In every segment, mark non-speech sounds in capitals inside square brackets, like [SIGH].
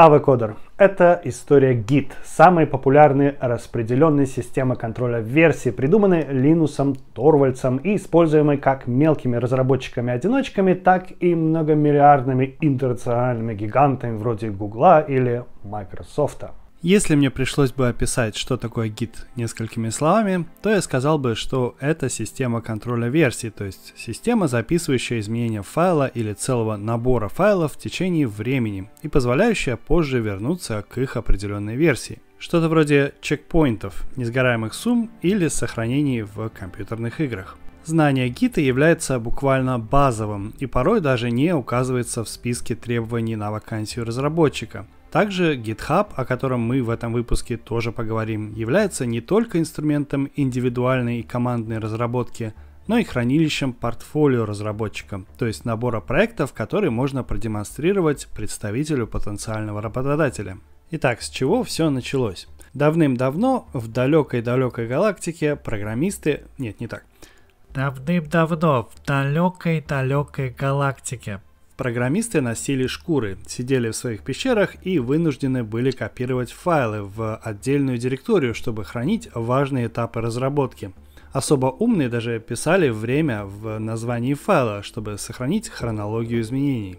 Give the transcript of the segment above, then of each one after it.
Авекодер. это история Git, самой популярной распределенной системы контроля версии, придуманной Линусом Торвальдсом и используемой как мелкими разработчиками-одиночками, так и многомиллиардными интернациональными гигантами вроде Гугла или Microsoft. Если мне пришлось бы описать, что такое Git несколькими словами, то я сказал бы, что это система контроля версий, то есть система, записывающая изменения файла или целого набора файлов в течение времени и позволяющая позже вернуться к их определенной версии. Что-то вроде чекпоинтов, несгораемых сумм или сохранений в компьютерных играх. Знание гита является буквально базовым и порой даже не указывается в списке требований на вакансию разработчика – также GitHub, о котором мы в этом выпуске тоже поговорим, является не только инструментом индивидуальной и командной разработки, но и хранилищем портфолио разработчика, то есть набора проектов, которые можно продемонстрировать представителю потенциального работодателя. Итак, с чего все началось? Давным-давно в далекой-далекой галактике программисты... Нет, не так. Давным-давно в далекой-далекой галактике Программисты носили шкуры, сидели в своих пещерах и вынуждены были копировать файлы в отдельную директорию, чтобы хранить важные этапы разработки. Особо умные даже писали время в названии файла, чтобы сохранить хронологию изменений.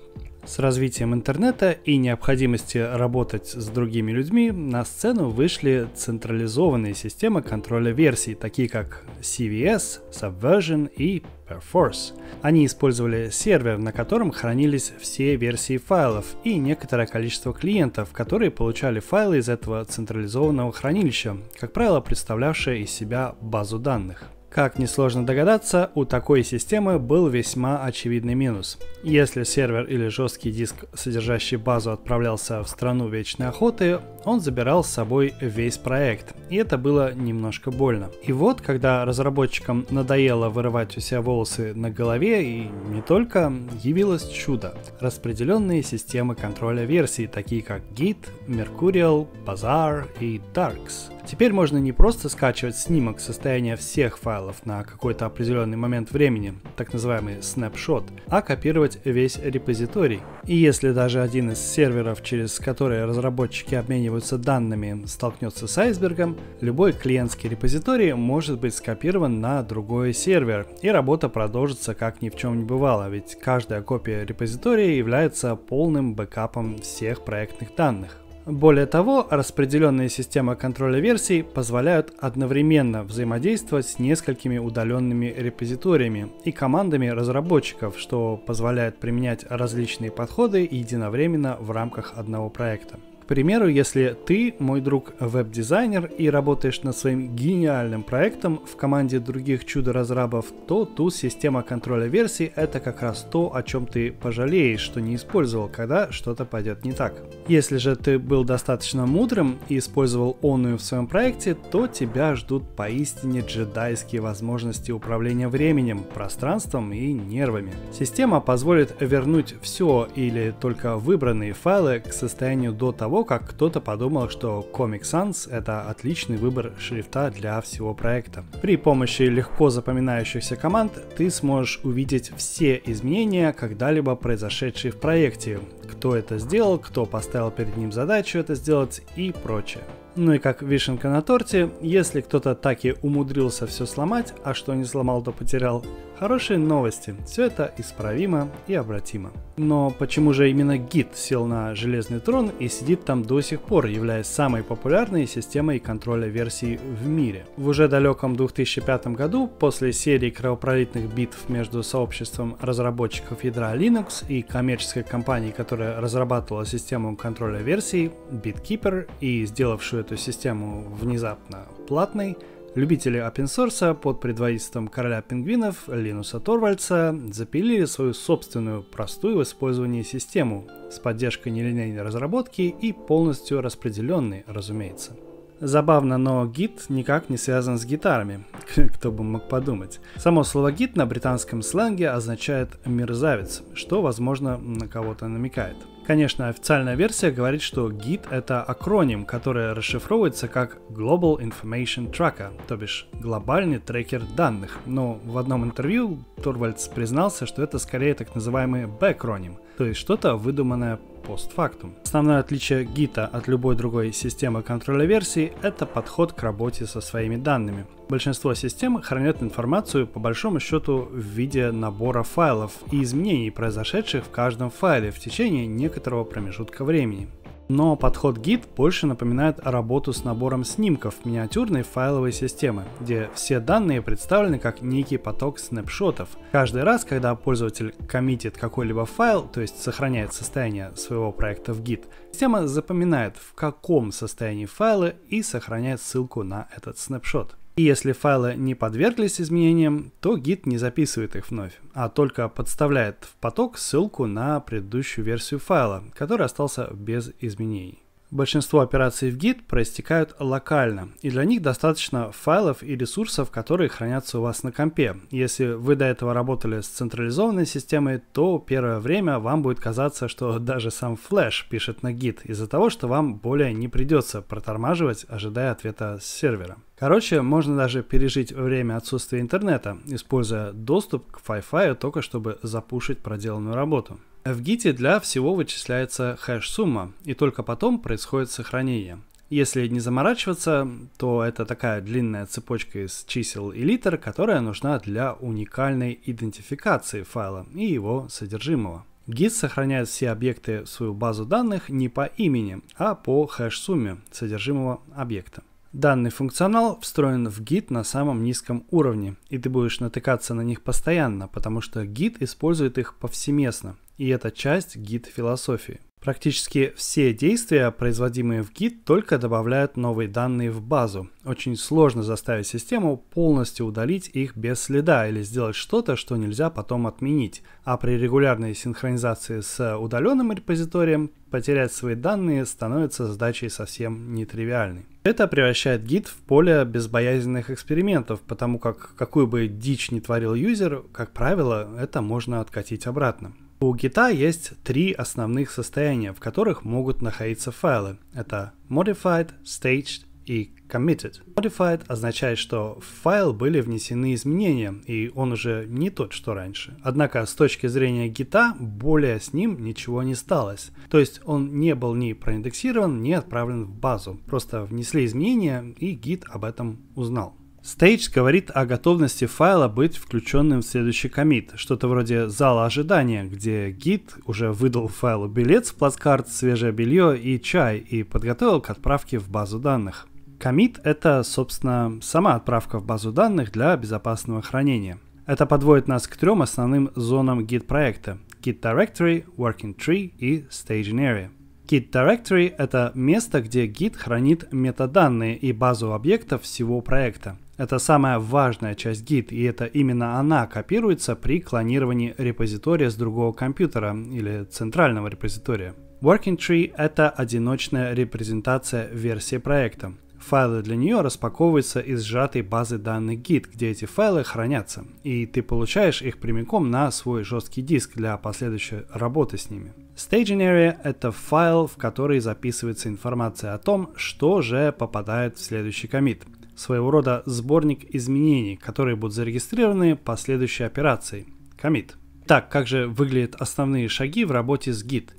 С развитием интернета и необходимости работать с другими людьми на сцену вышли централизованные системы контроля версий, такие как CVS, Subversion и Perforce. Они использовали сервер, на котором хранились все версии файлов и некоторое количество клиентов, которые получали файлы из этого централизованного хранилища, как правило, представлявшее из себя базу данных. Как несложно догадаться, у такой системы был весьма очевидный минус. Если сервер или жесткий диск, содержащий базу, отправлялся в страну вечной охоты, он забирал с собой весь проект, и это было немножко больно. И вот, когда разработчикам надоело вырывать у себя волосы на голове, и не только, явилось чудо. Распределенные системы контроля версий, такие как Git, Mercurial, Bazaar и Darks – Теперь можно не просто скачивать снимок состояния всех файлов на какой-то определенный момент времени, так называемый снапшот, а копировать весь репозиторий. И если даже один из серверов, через которые разработчики обмениваются данными, столкнется с айсбергом, любой клиентский репозиторий может быть скопирован на другой сервер, и работа продолжится как ни в чем не бывало, ведь каждая копия репозитория является полным бэкапом всех проектных данных. Более того, распределенные системы контроля версий позволяют одновременно взаимодействовать с несколькими удаленными репозиториями и командами разработчиков, что позволяет применять различные подходы единовременно в рамках одного проекта примеру, если ты, мой друг, веб-дизайнер и работаешь над своим гениальным проектом в команде других чудо-разрабов, то тут система контроля версий — это как раз то, о чем ты пожалеешь, что не использовал, когда что-то пойдет не так. Если же ты был достаточно мудрым и использовал онную в своем проекте, то тебя ждут поистине джедайские возможности управления временем, пространством и нервами. Система позволит вернуть все или только выбранные файлы к состоянию до того, как кто-то подумал, что Comic Sans — это отличный выбор шрифта для всего проекта. При помощи легко запоминающихся команд ты сможешь увидеть все изменения, когда-либо произошедшие в проекте, кто это сделал, кто поставил перед ним задачу это сделать и прочее. Ну и как вишенка на торте, если кто-то так и умудрился все сломать, а что не сломал, то потерял, хорошие новости, все это исправимо и обратимо. Но почему же именно Git сел на железный трон и сидит там до сих пор, являясь самой популярной системой контроля версий в мире? В уже далеком 2005 году, после серии кровопролитных битв между сообществом разработчиков ядра Linux и коммерческой компанией, которая разрабатывала систему контроля версий, BitKeeper, и сделавшую эту систему внезапно платной, любители open source под предводительством короля пингвинов Линуса Торвальца запилили свою собственную простую в использовании систему с поддержкой нелинейной разработки и полностью распределенной, разумеется. Забавно, но гит никак не связан с гитарами, [LAUGHS] кто бы мог подумать. Само слово гит на британском сленге означает мерзавец, что, возможно, на кого-то намекает. Конечно, официальная версия говорит, что гид это акроним, который расшифровывается как Global Information Tracker, то бишь глобальный трекер данных. Но в одном интервью Торвальдс признался, что это скорее так называемый бэкроним – то есть что-то выдуманное постфактум. Основное отличие Git от любой другой системы контроля версий – это подход к работе со своими данными. Большинство систем хранят информацию по большому счету в виде набора файлов и изменений, произошедших в каждом файле в течение некоторого промежутка времени. Но подход Git больше напоминает работу с набором снимков миниатюрной файловой системы, где все данные представлены как некий поток снапшотов. Каждый раз, когда пользователь коммитит какой-либо файл, то есть сохраняет состояние своего проекта в Git, система запоминает в каком состоянии файлы и сохраняет ссылку на этот снапшот. И если файлы не подверглись изменениям, то Git не записывает их вновь, а только подставляет в поток ссылку на предыдущую версию файла, который остался без изменений. Большинство операций в Git проистекают локально, и для них достаточно файлов и ресурсов, которые хранятся у вас на компе. Если вы до этого работали с централизованной системой, то первое время вам будет казаться, что даже сам флеш пишет на Git, из-за того, что вам более не придется протормаживать, ожидая ответа с сервера. Короче, можно даже пережить время отсутствия интернета, используя доступ к Wi-Fi только чтобы запушить проделанную работу. В Git для всего вычисляется хэш-сумма, и только потом происходит сохранение. Если не заморачиваться, то это такая длинная цепочка из чисел и литр, которая нужна для уникальной идентификации файла и его содержимого. Git сохраняет все объекты в свою базу данных не по имени, а по хэш-сумме содержимого объекта. Данный функционал встроен в Git на самом низком уровне, и ты будешь натыкаться на них постоянно, потому что Git использует их повсеместно, и это часть гид-философии. Практически все действия, производимые в гид, только добавляют новые данные в базу. Очень сложно заставить систему полностью удалить их без следа или сделать что-то, что нельзя потом отменить. А при регулярной синхронизации с удаленным репозиторием потерять свои данные становится задачей совсем нетривиальной. Это превращает гид в поле безбоязненных экспериментов, потому как какую бы дичь ни творил юзер, как правило, это можно откатить обратно. У Git есть три основных состояния, в которых могут находиться файлы. Это modified, staged и committed. Modified означает, что в файл были внесены изменения, и он уже не тот, что раньше. Однако с точки зрения гита более с ним ничего не сталось. То есть он не был ни проиндексирован, ни отправлен в базу. Просто внесли изменения, и гид об этом узнал. Stage говорит о готовности файла быть включенным в следующий комит, что-то вроде зала ожидания, где гид уже выдал файлу билет с плацкарт, свежее белье и чай и подготовил к отправке в базу данных. Комит — это, собственно, сама отправка в базу данных для безопасного хранения. Это подводит нас к трем основным зонам гид проекта — Git Directory, Working Tree и Staging Area. Git Directory — это место, где Git хранит метаданные и базу объектов всего проекта. Это самая важная часть Git, и это именно она копируется при клонировании репозитория с другого компьютера или центрального репозитория. Working Tree — это одиночная репрезентация версии проекта. Файлы для нее распаковываются из сжатой базы данных Git, где эти файлы хранятся, и ты получаешь их прямиком на свой жесткий диск для последующей работы с ними. Staging Area — это файл, в который записывается информация о том, что же попадает в следующий комит своего рода сборник изменений, которые будут зарегистрированы последующей операцией – commit. Так, как же выглядят основные шаги в работе с Git?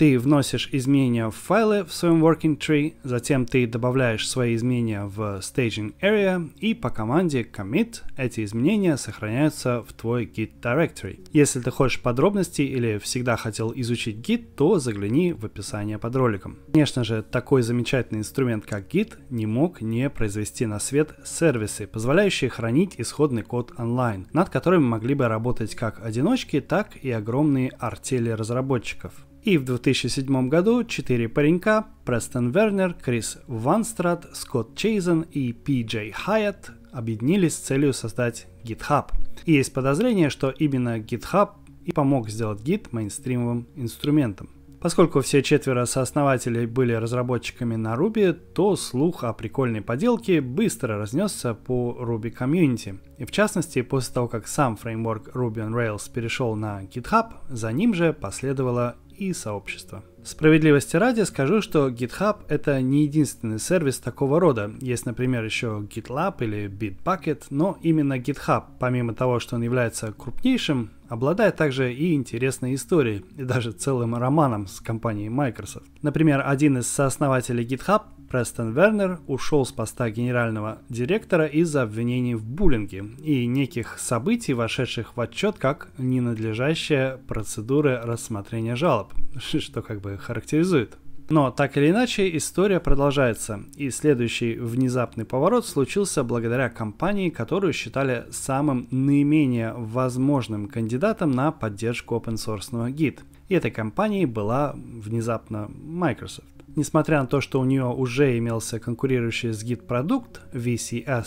ты вносишь изменения в файлы в своем working tree, затем ты добавляешь свои изменения в staging area и по команде commit эти изменения сохраняются в твой git directory. Если ты хочешь подробностей или всегда хотел изучить git, то загляни в описание под роликом. Конечно же, такой замечательный инструмент как git не мог не произвести на свет сервисы, позволяющие хранить исходный код онлайн, над которыми могли бы работать как одиночки, так и огромные артели разработчиков. И в 2007 году четыре паренька – Престон Вернер, Крис Ванстрат, Скотт Чейзен и Пи Джей Хайетт – объединились с целью создать GitHub. И есть подозрение, что именно GitHub и помог сделать Git мейнстримовым инструментом. Поскольку все четверо сооснователей были разработчиками на Ruby, то слух о прикольной поделке быстро разнесся по Ruby комьюнити. И в частности, после того, как сам фреймворк Ruby on Rails перешел на GitHub, за ним же последовала и сообщества. Справедливости ради скажу, что GitHub это не единственный сервис такого рода. Есть, например, еще GitLab или Bitbucket, но именно GitHub, помимо того, что он является крупнейшим, обладает также и интересной историей, и даже целым романом с компанией Microsoft. Например, один из сооснователей GitHub Престон Вернер ушел с поста генерального директора из-за обвинений в буллинге и неких событий, вошедших в отчет как ненадлежащие процедуры рассмотрения жалоб, [LAUGHS] что как бы характеризует но так или иначе история продолжается, и следующий внезапный поворот случился благодаря компании, которую считали самым наименее возможным кандидатом на поддержку open source гид. И этой компанией была внезапно Microsoft. Несмотря на то, что у нее уже имелся конкурирующий с Git продукт VCS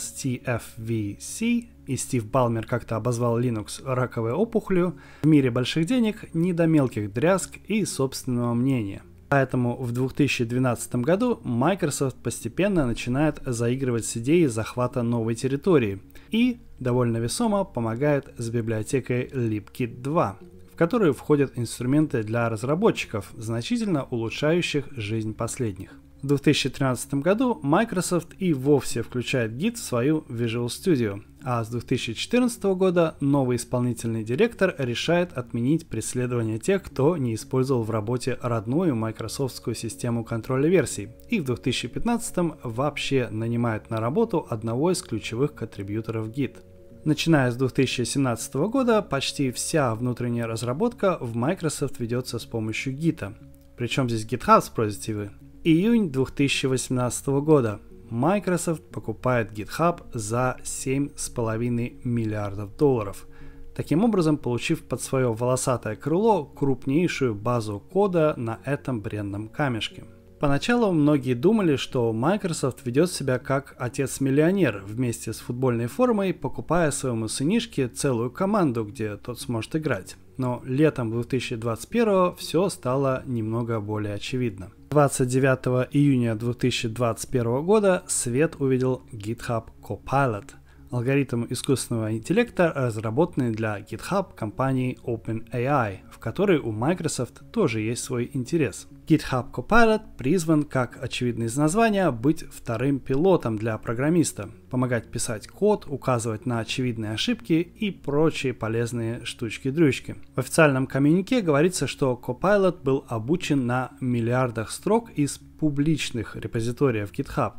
TFVC, и Стив Балмер как-то обозвал Linux раковой опухолью, в мире больших денег не до мелких дрязг и собственного мнения. Поэтому в 2012 году Microsoft постепенно начинает заигрывать с идеей захвата новой территории и довольно весомо помогает с библиотекой LibKit 2, в которые входят инструменты для разработчиков, значительно улучшающих жизнь последних. В 2013 году Microsoft и вовсе включает Git в свою Visual Studio, а с 2014 года новый исполнительный директор решает отменить преследование тех, кто не использовал в работе родную майкрософтскую систему контроля версий, и в 2015 вообще нанимает на работу одного из ключевых контрибьюторов Git – Начиная с 2017 года, почти вся внутренняя разработка в Microsoft ведется с помощью Git. Причем здесь GitHub, спросите вы? Июнь 2018 года. Microsoft покупает GitHub за 7,5 миллиардов долларов – таким образом получив под свое волосатое крыло крупнейшую базу кода на этом бренном камешке. Поначалу многие думали, что Microsoft ведет себя как отец-миллионер вместе с футбольной формой, покупая своему сынишке целую команду, где тот сможет играть. Но летом 2021 все стало немного более очевидно. 29 июня 2021 года свет увидел GitHub Copilot – алгоритм искусственного интеллекта, разработанный для GitHub компании OpenAI, в которой у Microsoft тоже есть свой интерес. GitHub Copilot призван, как очевидно из названия, быть вторым пилотом для программиста, помогать писать код, указывать на очевидные ошибки и прочие полезные штучки-дрючки. В официальном коммюнике говорится, что Copilot был обучен на миллиардах строк из публичных репозиториев GitHub.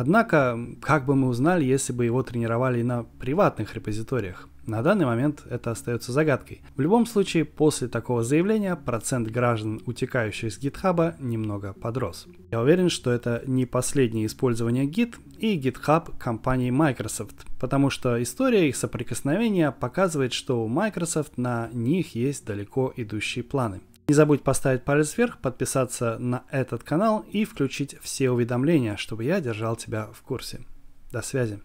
Однако, как бы мы узнали, если бы его тренировали на приватных репозиториях? На данный момент это остается загадкой. В любом случае, после такого заявления процент граждан, утекающих с GitHub, немного подрос. Я уверен, что это не последнее использование Git и GitHub компании Microsoft, потому что история их соприкосновения показывает, что у Microsoft на них есть далеко идущие планы. Не забудь поставить палец вверх, подписаться на этот канал и включить все уведомления, чтобы я держал тебя в курсе. До связи.